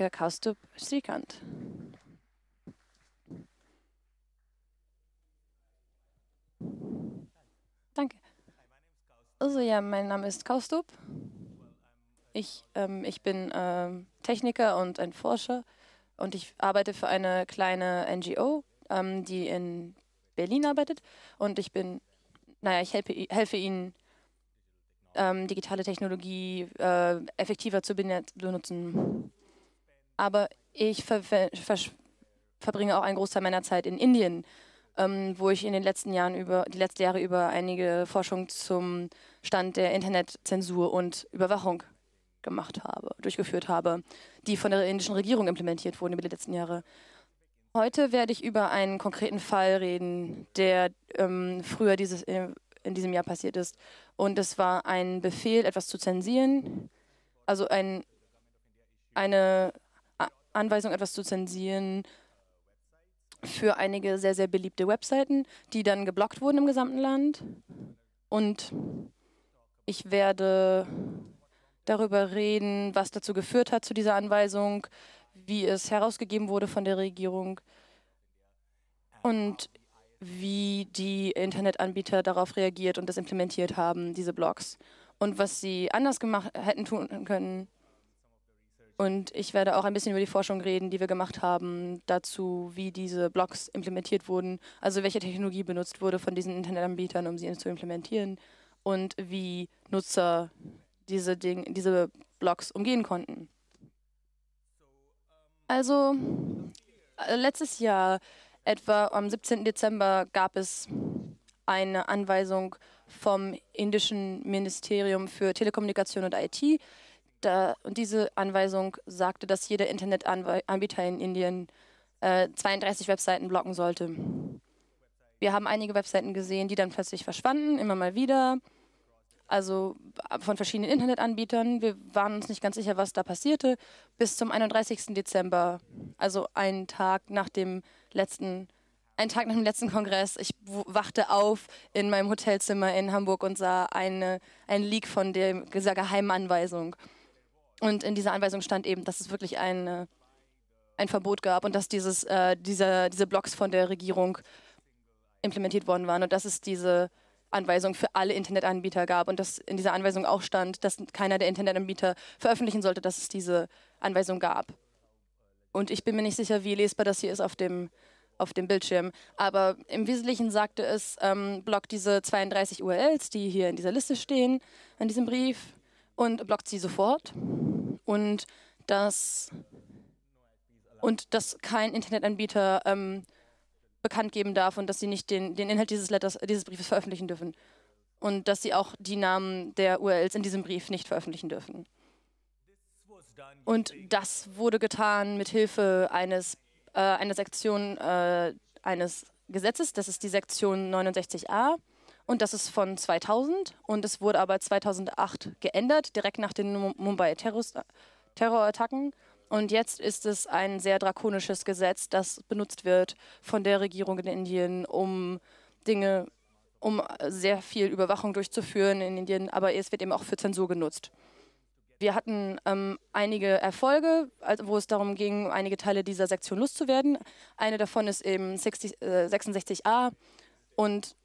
ska kaste opp Danke. Also ja, mein Name ist Kaustub. Ich, ähm, ich bin ähm, Techniker und ein Forscher und ich arbeite für eine kleine NGO, ähm, die in Berlin arbeitet und ich bin, naja, ich helfe, helfe ihnen, ähm, digitale Technologie äh, effektiver zu benutzen aber ich ver ver verbringe auch einen Großteil meiner Zeit in Indien, ähm, wo ich in den letzten Jahren über die letzten Jahre über einige Forschung zum Stand der Internetzensur und Überwachung gemacht habe, durchgeführt habe, die von der indischen Regierung implementiert wurden über die letzten Jahre. Heute werde ich über einen konkreten Fall reden, der ähm, früher dieses, äh, in, diesem Jahr passiert ist. Und es war ein Befehl, etwas zu zensieren, also ein, eine Anweisung, etwas zu zensieren für einige sehr, sehr beliebte Webseiten, die dann geblockt wurden im gesamten Land. Und ich werde darüber reden, was dazu geführt hat zu dieser Anweisung, wie es herausgegeben wurde von der Regierung und wie die Internetanbieter darauf reagiert und das implementiert haben, diese Blogs. Und was sie anders gemacht hätten tun können, und ich werde auch ein bisschen über die Forschung reden, die wir gemacht haben, dazu, wie diese Blocks implementiert wurden, also welche Technologie benutzt wurde von diesen Internetanbietern, um sie zu implementieren und wie Nutzer diese, Ding, diese Blocks umgehen konnten. Also äh, letztes Jahr, etwa am 17. Dezember, gab es eine Anweisung vom indischen Ministerium für Telekommunikation und IT, da, und diese Anweisung sagte, dass jeder Internetanbieter in Indien äh, 32 Webseiten blocken sollte. Wir haben einige Webseiten gesehen, die dann plötzlich verschwanden, immer mal wieder, also von verschiedenen Internetanbietern. Wir waren uns nicht ganz sicher, was da passierte, bis zum 31. Dezember, also einen Tag nach dem letzten einen Tag nach dem letzten Kongress, ich wachte auf in meinem Hotelzimmer in Hamburg und sah eine, einen Leak von der, dieser geheimen Anweisung. Und in dieser Anweisung stand eben, dass es wirklich ein, ein Verbot gab und dass dieses, äh, diese, diese Blogs von der Regierung implementiert worden waren und dass es diese Anweisung für alle Internetanbieter gab und dass in dieser Anweisung auch stand, dass keiner der Internetanbieter veröffentlichen sollte, dass es diese Anweisung gab. Und ich bin mir nicht sicher, wie lesbar das hier ist auf dem, auf dem Bildschirm. Aber im Wesentlichen sagte es, ähm, blockt diese 32 URLs, die hier in dieser Liste stehen, in diesem Brief, und blockt sie sofort und dass, und dass kein Internetanbieter ähm, bekannt geben darf und dass sie nicht den, den Inhalt dieses, Letters, dieses Briefes veröffentlichen dürfen. Und dass sie auch die Namen der URLs in diesem Brief nicht veröffentlichen dürfen. Und das wurde getan mit Hilfe eines, äh, einer Sektion äh, eines Gesetzes, das ist die Sektion 69a. Und das ist von 2000 und es wurde aber 2008 geändert, direkt nach den Mumbai Terrorattacken. Und jetzt ist es ein sehr drakonisches Gesetz, das benutzt wird von der Regierung in Indien, um Dinge, um sehr viel Überwachung durchzuführen in Indien, aber es wird eben auch für Zensur genutzt. Wir hatten ähm, einige Erfolge, wo es darum ging, einige Teile dieser Sektion loszuwerden. Eine davon ist eben 60, äh, 66a und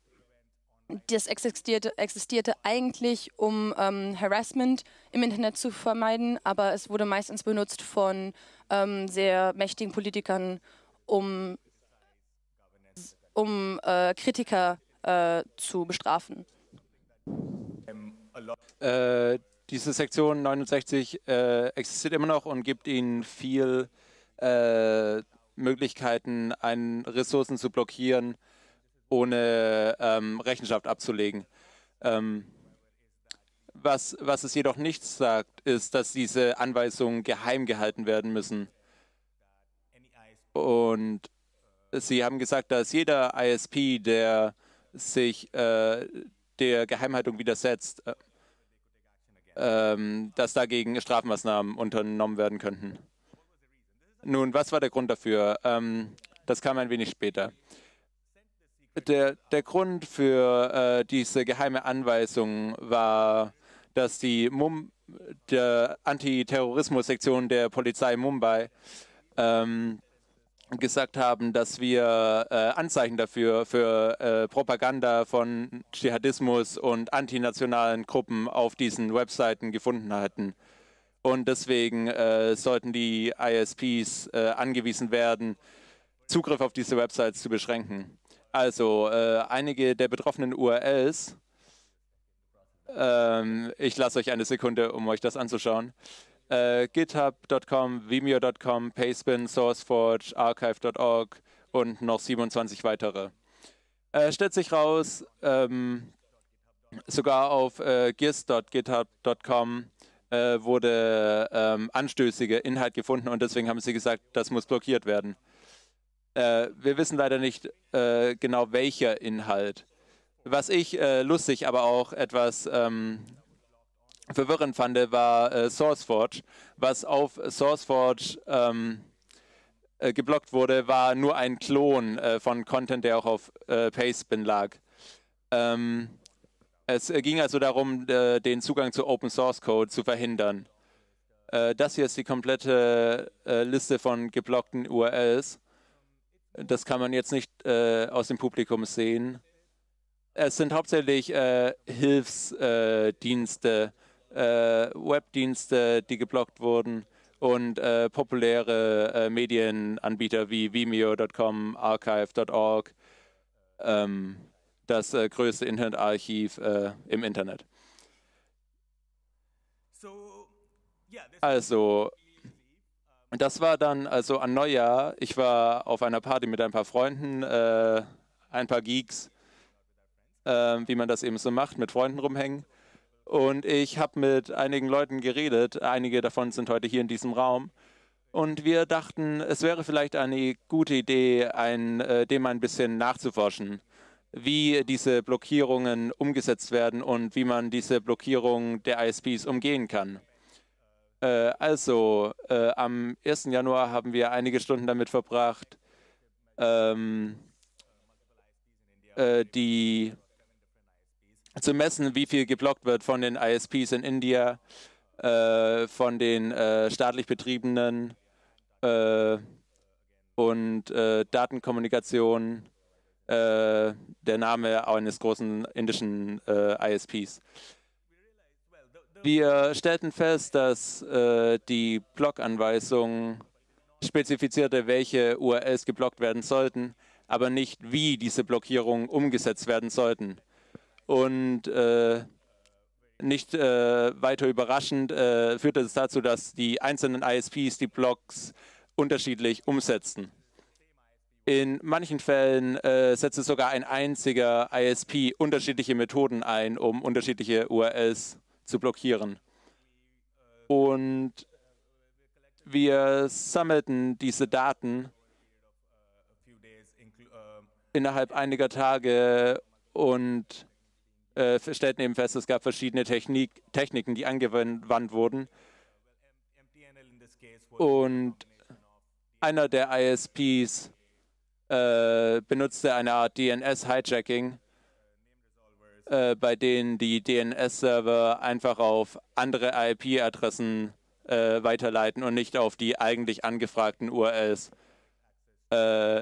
das existierte, existierte eigentlich, um ähm, Harassment im Internet zu vermeiden, aber es wurde meistens benutzt von ähm, sehr mächtigen Politikern, um, um äh, Kritiker äh, zu bestrafen. Äh, diese Sektion 69 äh, existiert immer noch und gibt ihnen viel äh, Möglichkeiten, Ressourcen zu blockieren ohne ähm, Rechenschaft abzulegen. Ähm, was, was es jedoch nicht sagt, ist, dass diese Anweisungen geheim gehalten werden müssen. Und sie haben gesagt, dass jeder ISP, der sich äh, der Geheimhaltung widersetzt, äh, äh, dass dagegen Strafmaßnahmen unternommen werden könnten. Nun, was war der Grund dafür? Ähm, das kam ein wenig später der, der Grund für äh, diese geheime Anweisung war, dass die Mum der Antiterrorismus-Sektion der Polizei Mumbai ähm, gesagt haben, dass wir äh, Anzeichen dafür für äh, Propaganda von Dschihadismus und antinationalen Gruppen auf diesen Webseiten gefunden hatten. Und deswegen äh, sollten die ISPs äh, angewiesen werden, Zugriff auf diese Websites zu beschränken. Also äh, einige der betroffenen URLs. Ähm, ich lasse euch eine Sekunde, um euch das anzuschauen. Äh, GitHub.com, Vimeo.com, Payspin, SourceForge, Archive.org und noch 27 weitere. Äh, stellt sich raus, ähm, sogar auf äh, gis.github.com äh, wurde ähm, anstößiger Inhalt gefunden und deswegen haben sie gesagt, das muss blockiert werden. Äh, wir wissen leider nicht äh, genau welcher Inhalt. Was ich äh, lustig, aber auch etwas ähm, verwirrend fand, war äh, SourceForge. Was auf SourceForge ähm, äh, geblockt wurde, war nur ein Klon von Content, der auch auf äh, Pastebin lag. Ähm, es ging also darum, den Zugang zu Open Source Code zu verhindern. das hier ist die komplette Liste von geblockten URLs. Das kann man jetzt nicht äh, aus dem Publikum sehen. Es sind hauptsächlich äh, Hilfsdienste, äh, äh, Webdienste, die geblockt wurden und äh, populäre Medienanbieter wie Vimeo.com, Archive.org, ähm, das größte Internetarchiv im Internet. Also das war dann also an Neujahr. Ich war auf einer Party mit ein paar Freunden, äh, ein paar Geeks, äh, wie man das eben so macht, mit Freunden rumhängen. Und ich habe mit einigen Leuten geredet. Einige davon sind heute hier in diesem Raum. Und wir dachten, es wäre vielleicht eine gute Idee, ein, äh, dem ein bisschen nachzuforschen, wie diese Blockierungen umgesetzt werden und wie man diese Blockierung der ISPs umgehen kann. Äh, also, äh, am 1. Januar haben wir einige Stunden damit verbracht, ähm, äh, die zu messen, wie viel geblockt wird von den ISPs in India, äh, von den äh, staatlich betriebenen äh, und Datenkommunikation, der Name eines großen indischen ISPs. Wir stellten fest, dass äh, die Blockanweisung spezifizierte, welche URLs geblockt werden sollten, aber nicht, wie diese Blockierungen umgesetzt werden sollten. Und äh, nicht äh, weiter überraschend äh, führte es dazu, dass die einzelnen ISPs die Blocks unterschiedlich umsetzten. In manchen Fällen äh, setzte sogar ein einziger ISP unterschiedliche Methoden ein, um unterschiedliche URLs zu blockieren. Und wir sammelten diese Daten innerhalb einiger Tage und äh, stellten eben fest, es gab verschiedene Technik, Techniken, die angewandt wurden. Und einer der ISPs äh, benutzte eine Art DNS-Hijacking äh, bei denen die DNS-Server einfach auf andere IP-Adressen äh, weiterleiten und nicht auf die eigentlich angefragten URLs. Äh,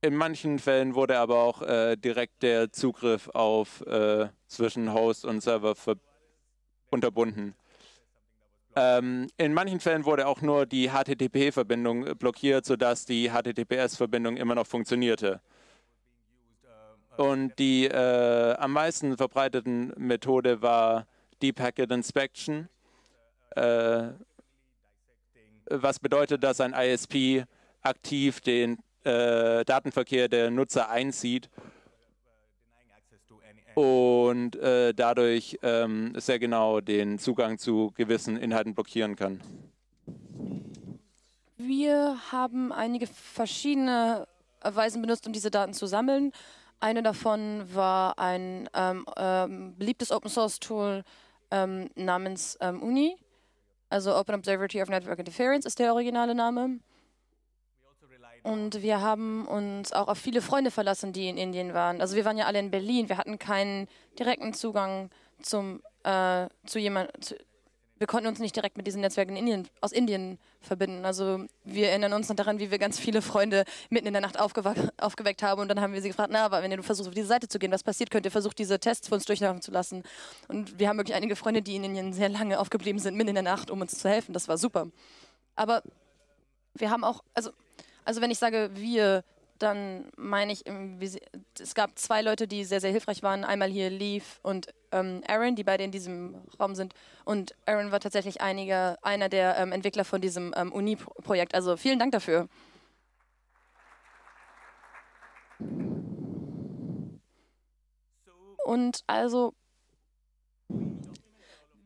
in manchen Fällen wurde aber auch äh, direkt der Zugriff auf äh, zwischen Host und Server unterbunden. Ähm, in manchen Fällen wurde auch nur die HTTP-Verbindung blockiert, sodass die HTTPS-Verbindung immer noch funktionierte. Und die äh, am meisten verbreiteten Methode war Deep Packet Inspection, äh, was bedeutet, dass ein ISP aktiv den äh, Datenverkehr der Nutzer einzieht und äh, dadurch ähm, sehr genau den Zugang zu gewissen Inhalten blockieren kann. Wir haben einige verschiedene Weisen benutzt, um diese Daten zu sammeln. Eine davon war ein ähm, ähm, beliebtes Open Source Tool ähm, namens ähm, Uni, also Open Observatory of Network Interference ist der originale Name. Und wir haben uns auch auf viele Freunde verlassen, die in Indien waren. Also wir waren ja alle in Berlin, wir hatten keinen direkten Zugang zum, äh, zu jemand, zu, wir konnten uns nicht direkt mit diesen Netzwerken in Indien, aus Indien verbinden. Also wir erinnern uns noch daran, wie wir ganz viele Freunde mitten in der Nacht aufgeweckt, haben und dann haben wir sie gefragt, na, aber wenn du versuchst, auf diese Seite zu gehen, was passiert? Könnt ihr versuchen, diese Tests für uns durchlaufen zu lassen? Und wir haben wirklich einige Freunde, die in Indien sehr lange aufgeblieben sind, mitten in der Nacht, um uns zu helfen. Das war super. Aber wir haben auch, also, also wenn ich sage wir, dann meine ich, es gab zwei Leute, die sehr, sehr hilfreich waren. Einmal hier Leaf und ähm, Aaron, die beide in diesem Raum sind. Und Aaron war tatsächlich einiger, einer der ähm, Entwickler von diesem ähm, Uni-Projekt. Also vielen Dank dafür. Und also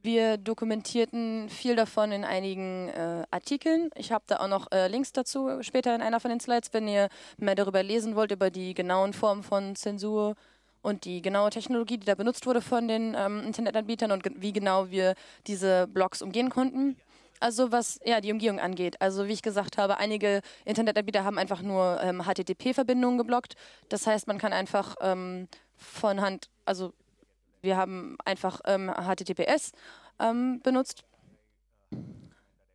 wir dokumentierten viel davon in einigen äh, Artikeln. Ich habe da auch noch äh, Links dazu später in einer von den Slides, wenn ihr mehr darüber lesen wollt, über die genauen Formen von Zensur und die genaue Technologie, die da benutzt wurde von den ähm, Internetanbietern und ge wie genau wir diese Blogs umgehen konnten. Also was ja die Umgehung angeht. Also wie ich gesagt habe, einige Internetanbieter haben einfach nur ähm, HTTP-Verbindungen geblockt. Das heißt, man kann einfach ähm, von Hand, also wir haben einfach ähm, HTTPS ähm, benutzt.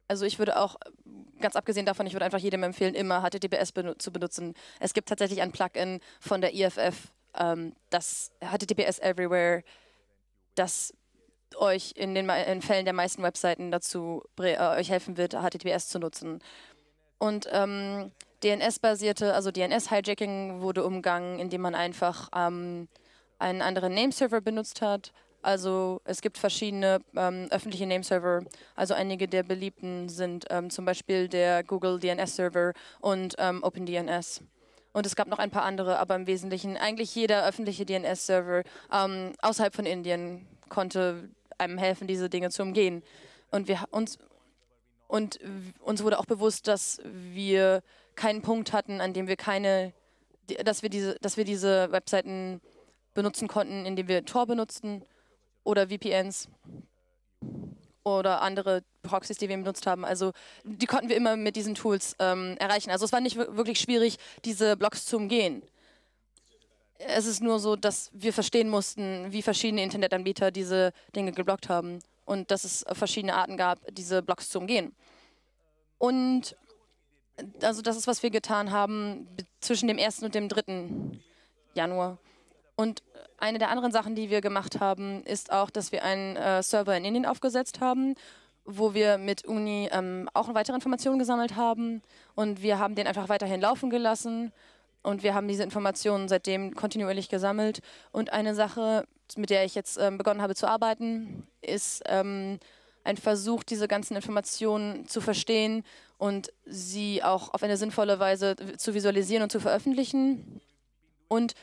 Also ich würde auch, ganz abgesehen davon, ich würde einfach jedem empfehlen, immer HTTPS benu zu benutzen. Es gibt tatsächlich ein Plugin von der IFF, ähm, das HTTPS Everywhere, das euch in den in Fällen der meisten Webseiten dazu äh, euch helfen wird, HTTPS zu nutzen. Und ähm, DNS-basierte, also DNS-Hijacking wurde umgangen, indem man einfach ähm, einen anderen Nameserver benutzt hat. Also es gibt verschiedene ähm, öffentliche Nameserver. Also einige der beliebten sind ähm, zum Beispiel der Google DNS Server und ähm, OpenDNS. Und es gab noch ein paar andere, aber im Wesentlichen eigentlich jeder öffentliche DNS-Server ähm, außerhalb von Indien konnte einem helfen, diese Dinge zu umgehen. Und wir uns und uns wurde auch bewusst, dass wir keinen Punkt hatten, an dem wir keine, dass wir diese, dass wir diese Webseiten benutzen konnten, indem wir Tor benutzten oder VPNs oder andere Proxys, die wir benutzt haben. Also die konnten wir immer mit diesen Tools ähm, erreichen. Also es war nicht wirklich schwierig, diese Blocks zu umgehen. Es ist nur so, dass wir verstehen mussten, wie verschiedene Internetanbieter diese Dinge geblockt haben und dass es verschiedene Arten gab, diese Blocks zu umgehen. Und also das ist, was wir getan haben zwischen dem 1. und dem 3. Januar. Und eine der anderen Sachen, die wir gemacht haben, ist auch, dass wir einen äh, Server in Indien aufgesetzt haben, wo wir mit Uni ähm, auch weitere Informationen gesammelt haben. Und wir haben den einfach weiterhin laufen gelassen. Und wir haben diese Informationen seitdem kontinuierlich gesammelt. Und eine Sache, mit der ich jetzt ähm, begonnen habe zu arbeiten, ist ähm, ein Versuch, diese ganzen Informationen zu verstehen und sie auch auf eine sinnvolle Weise zu visualisieren und zu veröffentlichen. Und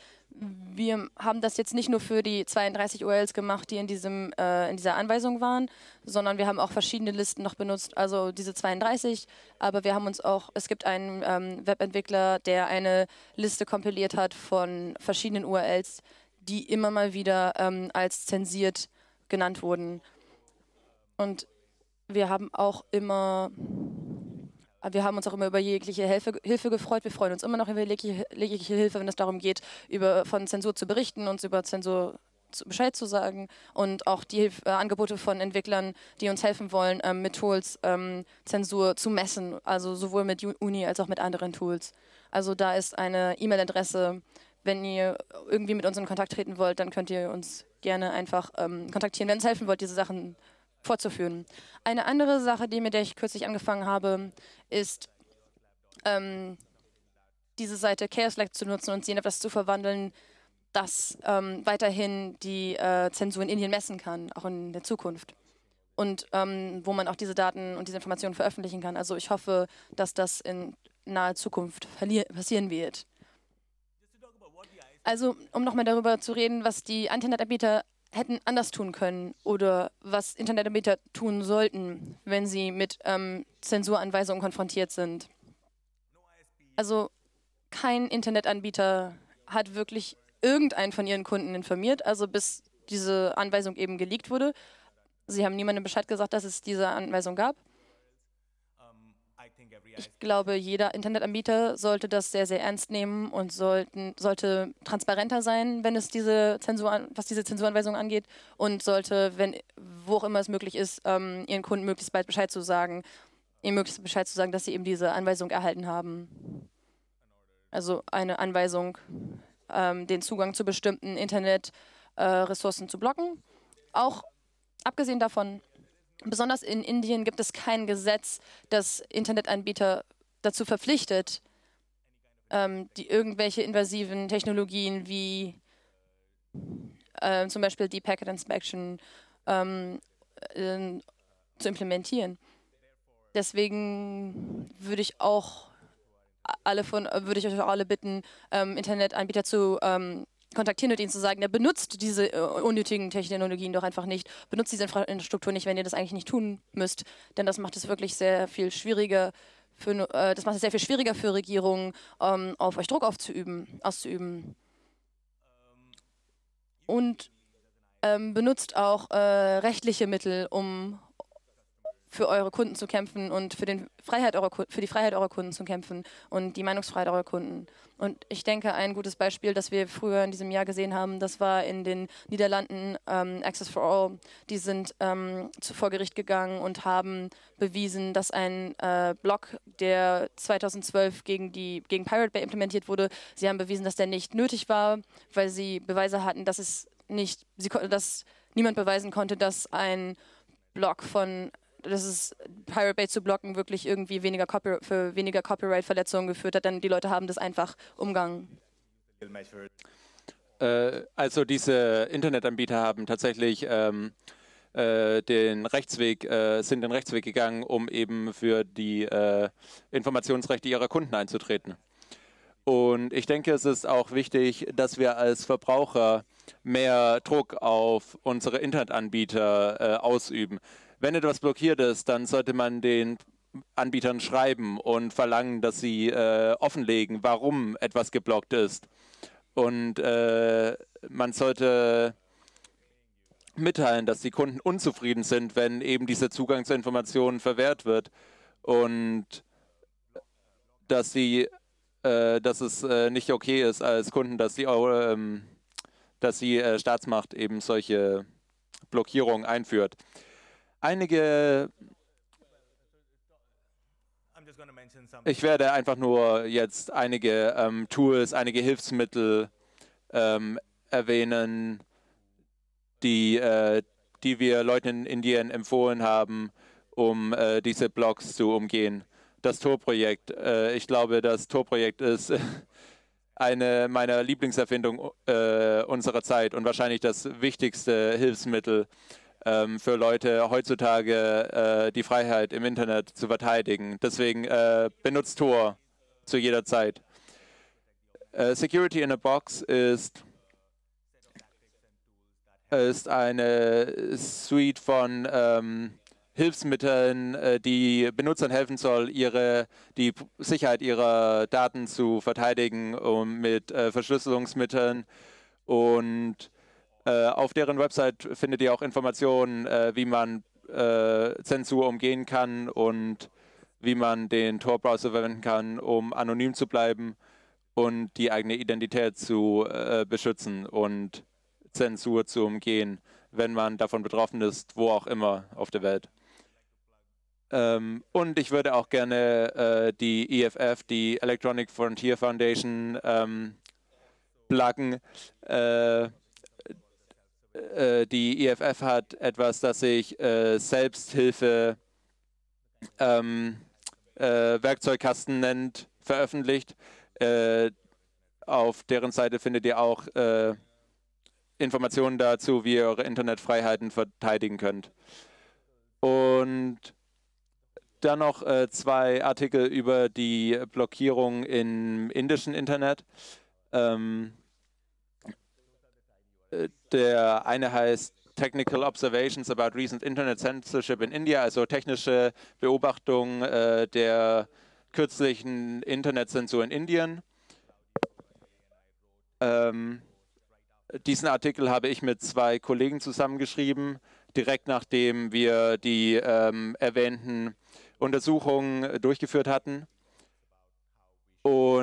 wir haben das jetzt nicht nur für die 32 URLs gemacht, die in, diesem, äh, in dieser Anweisung waren, sondern wir haben auch verschiedene Listen noch benutzt, also diese 32, aber wir haben uns auch, es gibt einen ähm, Webentwickler, der eine Liste kompiliert hat von verschiedenen URLs, die immer mal wieder ähm, als zensiert genannt wurden. Und wir haben auch immer wir haben uns auch immer über jegliche Hilfe, Hilfe gefreut. Wir freuen uns immer noch über jegliche, jegliche Hilfe, wenn es darum geht, über, von Zensur zu berichten, uns über Zensur zu, Bescheid zu sagen und auch die Hilf äh, Angebote von Entwicklern, die uns helfen wollen, ähm, mit Tools ähm, Zensur zu messen, also sowohl mit Uni als auch mit anderen Tools. Also da ist eine E-Mail-Adresse. Wenn ihr irgendwie mit uns in Kontakt treten wollt, dann könnt ihr uns gerne einfach ähm, kontaktieren, wenn es helfen wollt, diese Sachen zu fortzuführen. Eine andere Sache, die mit der ich kürzlich angefangen habe, ist ähm, diese Seite Chaos Lab zu nutzen und sie in etwas zu verwandeln, das ähm, weiterhin die äh, Zensur in Indien messen kann, auch in der Zukunft. Und ähm, wo man auch diese Daten und diese Informationen veröffentlichen kann. Also ich hoffe, dass das in naher Zukunft passieren wird. Also, um nochmal darüber zu reden, was die Internetanbieter hätten anders tun können oder was Internetanbieter tun sollten, wenn sie mit ähm, Zensuranweisungen konfrontiert sind. Also kein Internetanbieter hat wirklich irgendeinen von ihren Kunden informiert, also bis diese Anweisung eben geleakt wurde. Sie haben niemandem Bescheid gesagt, dass es diese Anweisung gab ich glaube, jeder Internetanbieter sollte das sehr, sehr ernst nehmen und sollten, sollte transparenter sein, wenn es diese Zensur, was diese Zensuranweisung angeht und sollte, wenn, wo auch immer es möglich ist, ähm, ihren Kunden möglichst bald Bescheid zu sagen, ihnen möglichst Bescheid zu sagen, dass sie eben diese Anweisung erhalten haben. Also eine Anweisung, ähm, den Zugang zu bestimmten Internetressourcen äh, zu blocken. Auch abgesehen davon, Besonders in Indien gibt es kein Gesetz, das Internetanbieter dazu verpflichtet, ähm, die irgendwelche invasiven Technologien wie äh, zum Beispiel die Packet Inspection ähm, äh, zu implementieren. Deswegen würde ich auch alle von würde ich euch alle bitten, ähm, Internetanbieter zu ähm, kontaktieren und ihnen zu sagen, ja, benutzt diese äh, unnötigen Technologien doch einfach nicht, benutzt diese Infrastruktur nicht, wenn ihr das eigentlich nicht tun müsst, denn das macht es wirklich sehr viel schwieriger. Für, äh, das macht es sehr viel schwieriger für Regierungen, ähm, auf euch Druck aufzuüben, auszuüben. Und ähm, benutzt auch äh, rechtliche Mittel, um für eure Kunden zu kämpfen und für, den Freiheit eurer, für die Freiheit eurer Kunden zu kämpfen und die Meinungsfreiheit eurer Kunden. Und ich denke, ein gutes Beispiel, das wir früher in diesem Jahr gesehen haben, das war in den Niederlanden ähm, Access for All. Die sind ähm, zu, vor Gericht gegangen und haben bewiesen, dass ein äh, Block, der 2012 gegen, die, gegen Pirate Bay implementiert wurde, sie haben bewiesen, dass der nicht nötig war, weil sie Beweise hatten, dass es nicht, sie, dass niemand beweisen konnte, dass ein Block von dass es Pirate Bay zu blocken wirklich irgendwie weniger Copy für weniger Copyright-Verletzungen geführt hat, denn die Leute haben das einfach umgangen. Äh, also diese Internetanbieter haben tatsächlich ähm, äh, den Rechtsweg, äh, sind den Rechtsweg gegangen, um eben für die äh, Informationsrechte ihrer Kunden einzutreten. Und ich denke, es ist auch wichtig, dass wir als Verbraucher mehr Druck auf unsere Internetanbieter äh, ausüben wenn etwas blockiert ist, dann sollte man den Anbietern schreiben und verlangen, dass sie äh, offenlegen, warum etwas geblockt ist. Und äh, man sollte mitteilen, dass die Kunden unzufrieden sind, wenn eben dieser Zugang zu Informationen verwehrt wird und dass sie, äh, dass es äh, nicht okay ist als Kunden, dass die, ähm, dass die äh, Staatsmacht eben solche Blockierungen einführt einige ich werde einfach nur jetzt einige ähm, Tools, einige Hilfsmittel ähm, erwähnen, die, äh, die wir Leuten in Indien empfohlen haben, um äh, diese Blocks zu umgehen. Das Tor-Projekt, äh, ich glaube, das Tor-Projekt ist eine meiner Lieblingserfindungen äh, unserer Zeit und wahrscheinlich das wichtigste Hilfsmittel, äh, ähm, für Leute heutzutage äh, die Freiheit im Internet zu verteidigen. Deswegen äh, benutzt Tor zu jeder Zeit. Äh, Security in a Box ist ist eine Suite von ähm, Hilfsmitteln, äh, die Benutzern helfen soll, ihre, die Sicherheit ihrer Daten zu verteidigen um mit äh, Verschlüsselungsmitteln und äh, auf deren Website findet ihr auch Informationen, äh, wie man äh, Zensur umgehen kann und wie man den Tor-Browser verwenden kann, um anonym zu bleiben und die eigene Identität zu äh, beschützen und Zensur zu umgehen, wenn man davon betroffen ist, wo auch immer auf der Welt. Ähm, und ich würde auch gerne äh, die EFF, die Electronic Frontier Foundation, ähm, pluggen. Äh, äh, die IFF e hat etwas, das sich äh, Selbsthilfe ähm, äh, Werkzeugkasten nennt, veröffentlicht. Äh, auf deren Seite findet ihr auch äh, Informationen dazu, wie ihr eure Internetfreiheiten verteidigen könnt. Und dann noch äh, zwei Artikel über die Blockierung im indischen Internet. Ähm, der eine heißt Technical Observations about Recent Internet Censorship in India, also technische Beobachtung äh, der kürzlichen Internetzensur in Indien. Ähm, diesen Artikel habe ich mit zwei Kollegen zusammengeschrieben, direkt nachdem wir die ähm, erwähnten Untersuchungen durchgeführt hatten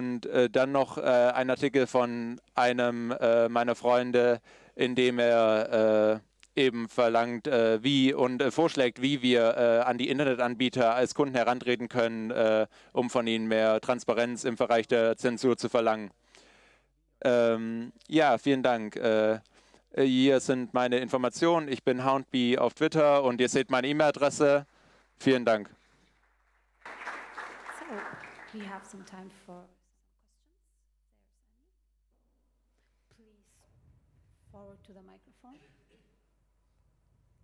und äh, dann noch äh, ein Artikel von einem äh, meiner Freunde, in dem er äh, eben verlangt, äh, wie und äh, vorschlägt, wie wir an die Internetanbieter als Kunden herantreten können, um von ihnen mehr Transparenz im Bereich der Zensur zu verlangen. Ähm, ja, vielen Dank. hier sind meine Informationen. Ich bin Houndbee auf Twitter und ihr seht meine E-Mail-Adresse. Vielen Dank. we have some time for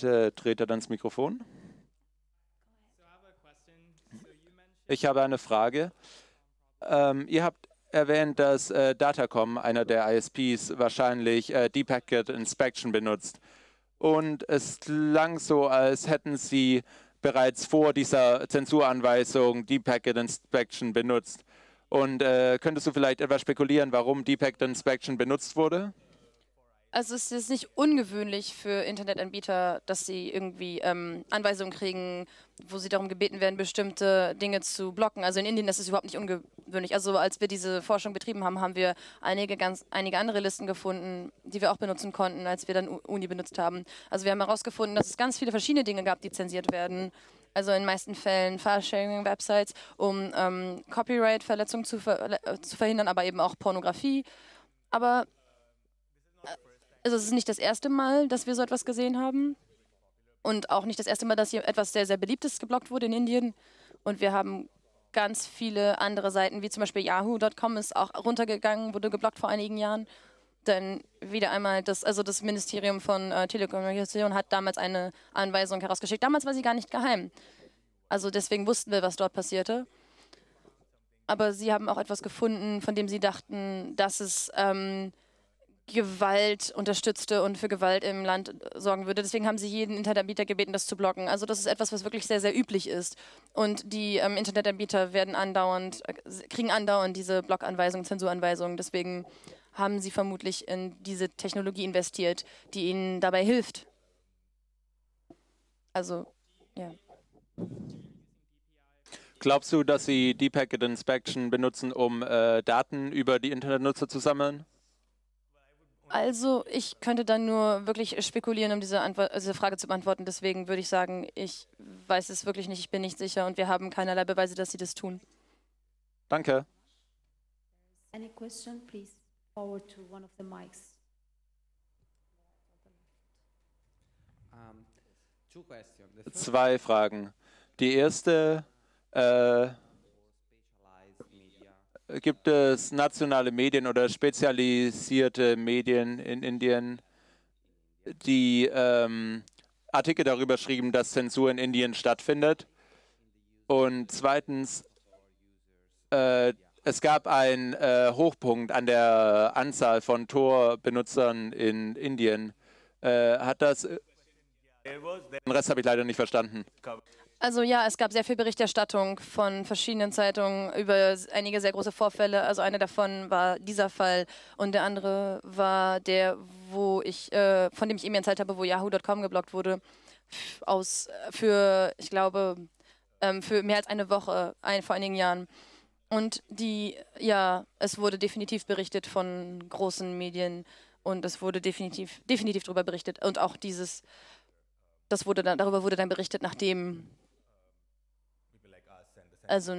Äh, dreht er dann das Mikrofon. Ich habe eine Frage. Ähm, ihr habt erwähnt, dass äh, Datacom, einer der ISPs, wahrscheinlich äh, D-Packet Inspection benutzt. Und es klang so, als hätten sie bereits vor dieser Zensuranweisung Deep packet Inspection benutzt. Und äh, könntest du vielleicht etwas spekulieren, warum Deep packet Inspection benutzt wurde? Also es ist nicht ungewöhnlich für Internetanbieter, dass sie irgendwie ähm, Anweisungen kriegen, wo sie darum gebeten werden, bestimmte Dinge zu blocken. Also in Indien das ist überhaupt nicht ungewöhnlich. Also als wir diese Forschung betrieben haben, haben wir einige ganz einige andere Listen gefunden, die wir auch benutzen konnten, als wir dann Uni benutzt haben. Also wir haben herausgefunden, dass es ganz viele verschiedene Dinge gab, die zensiert werden. Also in den meisten Fällen File-Sharing-Websites, um ähm, Copyright-Verletzungen zu, ver äh, zu verhindern, aber eben auch Pornografie. Aber also es ist nicht das erste Mal, dass wir so etwas gesehen haben. Und auch nicht das erste Mal, dass hier etwas sehr, sehr Beliebtes geblockt wurde in Indien. Und wir haben ganz viele andere Seiten, wie zum Beispiel Yahoo.com ist auch runtergegangen, wurde geblockt vor einigen Jahren. Denn wieder einmal, das, also das Ministerium von äh, Telekommunikation hat damals eine Anweisung herausgeschickt. Damals war sie gar nicht geheim. Also deswegen wussten wir, was dort passierte. Aber sie haben auch etwas gefunden, von dem sie dachten, dass es ähm, Gewalt unterstützte und für Gewalt im Land äh, sorgen würde. Deswegen haben sie jeden Internetanbieter gebeten, das zu blocken. Also das ist etwas, was wirklich sehr, sehr üblich ist. Und die ähm, Internetanbieter werden andauernd, äh, kriegen andauernd diese Blockanweisungen, Zensuranweisungen. Deswegen haben sie vermutlich in diese Technologie investiert, die ihnen dabei hilft. Also, ja. Glaubst du, dass sie Deep Packet Inspection benutzen, um äh, Daten über die Internetnutzer zu sammeln? Also ich könnte dann nur wirklich spekulieren, um diese, Antwort, diese, Frage zu beantworten. Deswegen würde ich sagen, ich weiß es wirklich nicht, ich bin nicht sicher und wir haben keinerlei Beweise, dass sie das tun. Danke. Zwei Fragen. Die erste, äh, gibt es nationale Medien oder spezialisierte Medien in Indien, die ähm, Artikel darüber schrieben, dass Zensur in Indien stattfindet. Und zweitens, äh, es gab einen äh, Hochpunkt an der Anzahl von Tor-Benutzern in Indien. Äh, hat das. Den Rest habe ich leider nicht verstanden. Also ja, es gab sehr viel Berichterstattung von verschiedenen Zeitungen über einige sehr große Vorfälle. Also einer davon war dieser Fall und der andere war der, wo ich, äh, von dem ich eben erzählt habe, wo Yahoo.com geblockt wurde, aus äh, für, ich glaube, ähm, für mehr als eine Woche, ein, vor einigen Jahren. Und die, ja, es wurde definitiv berichtet von großen Medien und es wurde definitiv, definitiv darüber berichtet. Und auch dieses, das wurde dann, darüber wurde dann berichtet, nachdem also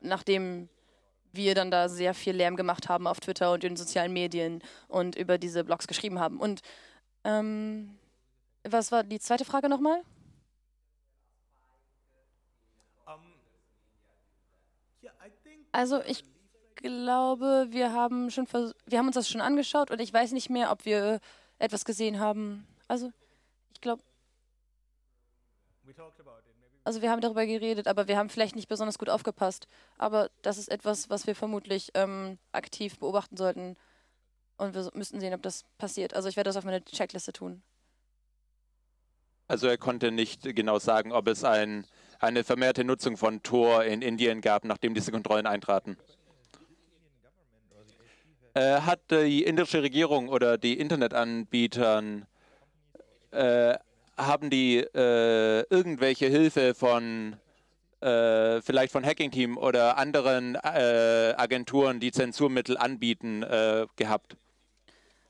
nachdem wir dann da sehr viel Lärm gemacht haben auf Twitter und in sozialen Medien und über diese Blogs geschrieben haben. Und ähm, was war die zweite Frage nochmal? Also ich glaube, wir haben schon wir haben uns das schon angeschaut und ich weiß nicht mehr, ob wir etwas gesehen haben. Also ich glaube also wir haben darüber geredet, aber wir haben vielleicht nicht besonders gut aufgepasst. Aber das ist etwas, was wir vermutlich ähm, aktiv beobachten sollten. Und wir müssten sehen, ob das passiert. Also ich werde das auf meine Checkliste tun. Also er konnte nicht genau sagen, ob es ein, eine vermehrte Nutzung von Tor in Indien gab, nachdem diese Kontrollen eintraten. Äh, hat die indische Regierung oder die Internetanbietern äh, haben die äh, irgendwelche Hilfe von äh, vielleicht von Hacking Team oder anderen äh, Agenturen, die Zensurmittel anbieten, äh, gehabt?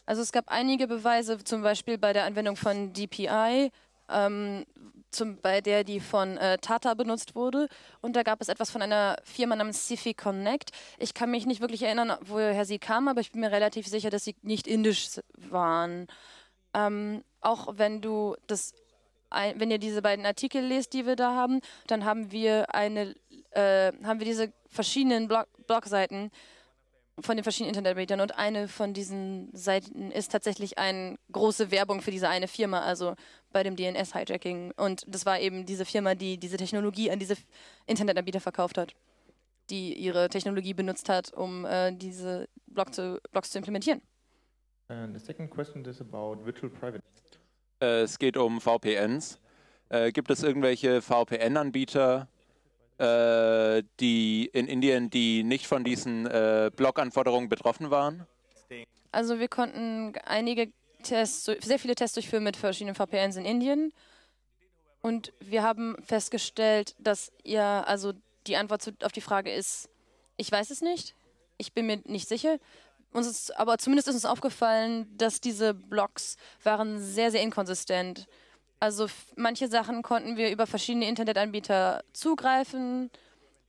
Also es gab einige Beweise, zum Beispiel bei der Anwendung von DPI, ähm, zum, bei der die von äh, Tata benutzt wurde. Und da gab es etwas von einer Firma namens Sifi Connect. Ich kann mich nicht wirklich erinnern, woher sie kam, aber ich bin mir relativ sicher, dass sie nicht indisch waren. Ähm, auch wenn du das, wenn ihr diese beiden Artikel lest, die wir da haben, dann haben wir eine, äh, haben wir diese verschiedenen Blog Blogseiten von den verschiedenen Internetanbietern und eine von diesen Seiten ist tatsächlich eine große Werbung für diese eine Firma, also bei dem DNS-Hijacking. Und das war eben diese Firma, die diese Technologie an diese Internetanbieter verkauft hat, die ihre Technologie benutzt hat, um äh, diese Blog zu, Blogs zu implementieren. And the second question is about virtual private. Äh, es geht um VPNs. Äh, gibt es irgendwelche VPN-Anbieter, äh, die in Indien, die nicht von diesen äh, anforderungen betroffen waren? Also wir konnten einige Tests, sehr viele Tests durchführen mit verschiedenen VPNs in Indien. Und wir haben festgestellt, dass ihr, also die Antwort auf die Frage ist, ich weiß es nicht, ich bin mir nicht sicher. Uns ist, aber zumindest ist uns aufgefallen, dass diese Blogs waren sehr, sehr inkonsistent. Also manche Sachen konnten wir über verschiedene Internetanbieter zugreifen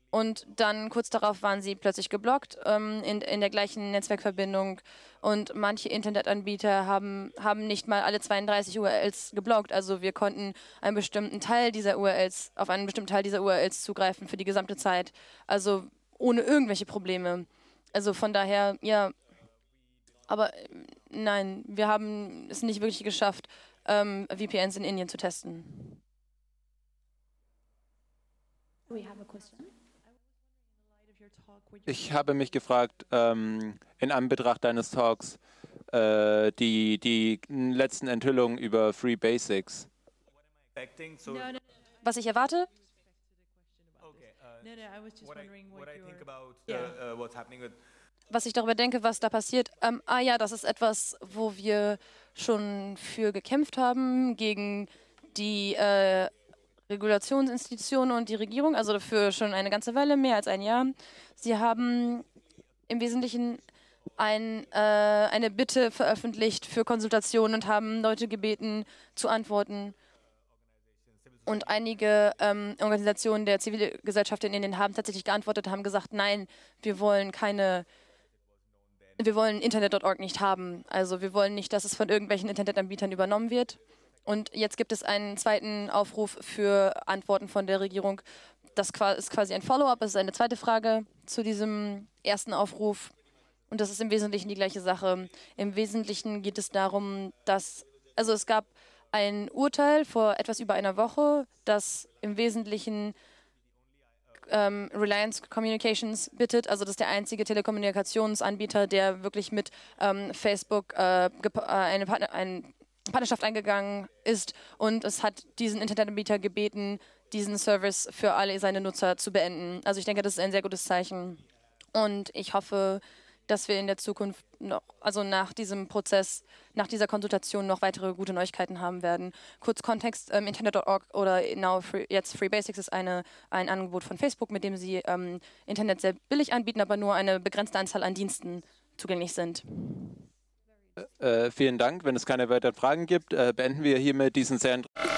und dann kurz darauf waren sie plötzlich geblockt ähm, in, in der gleichen Netzwerkverbindung und manche Internetanbieter haben, haben nicht mal alle 32 URLs geblockt. Also wir konnten einen bestimmten Teil dieser URLs, auf einen bestimmten Teil dieser URLs zugreifen für die gesamte Zeit. Also ohne irgendwelche Probleme. Also von daher, ja, aber ähm, nein, wir haben es nicht wirklich geschafft, ähm, VPNs in Indien zu testen. Ich habe mich gefragt, ähm, in Anbetracht deines Talks, äh, die, die letzten Enthüllungen über Free Basics. Was ich erwarte? Okay, uh, what I, what I think about, uh, uh, what's happening with was ich darüber denke, was da passiert. Ähm, ah ja, das ist etwas, wo wir schon für gekämpft haben, gegen die äh, Regulationsinstitutionen und die Regierung, also dafür schon eine ganze Weile, mehr als ein Jahr. Sie haben im Wesentlichen ein, äh, eine Bitte veröffentlicht für Konsultationen und haben Leute gebeten zu antworten. Und einige ähm, Organisationen der Zivilgesellschaft in Indien haben tatsächlich geantwortet, haben gesagt, nein, wir wollen keine äh, wir wollen Internet.org nicht haben. Also wir wollen nicht, dass es von irgendwelchen Internetanbietern übernommen wird. Und jetzt gibt es einen zweiten Aufruf für Antworten von der Regierung. Das ist quasi ein Follow-up, es ist eine zweite Frage zu diesem ersten Aufruf. Und das ist im Wesentlichen die gleiche Sache. Im Wesentlichen geht es darum, dass, also es gab ein Urteil vor etwas über einer Woche, das im Wesentlichen ähm, Reliance Communications bittet. Also das ist der einzige Telekommunikationsanbieter, der wirklich mit ähm, Facebook äh, äh eine, Partner eine Partnerschaft eingegangen ist und es hat diesen Internetanbieter gebeten, diesen Service für alle seine Nutzer zu beenden. Also ich denke, das ist ein sehr gutes Zeichen und ich hoffe, dass wir in der Zukunft noch, also nach diesem Prozess, nach dieser Konsultation noch weitere gute Neuigkeiten haben werden. Kurz Kontext, ähm, Internet.org oder now free, jetzt Free Basics ist eine, ein Angebot von Facebook, mit dem sie ähm, Internet sehr billig anbieten, aber nur eine begrenzte Anzahl an Diensten zugänglich sind. Äh, äh vielen Dank. Wenn es keine weiteren Fragen gibt, äh, beenden wir hiermit diesen sehr interessanten...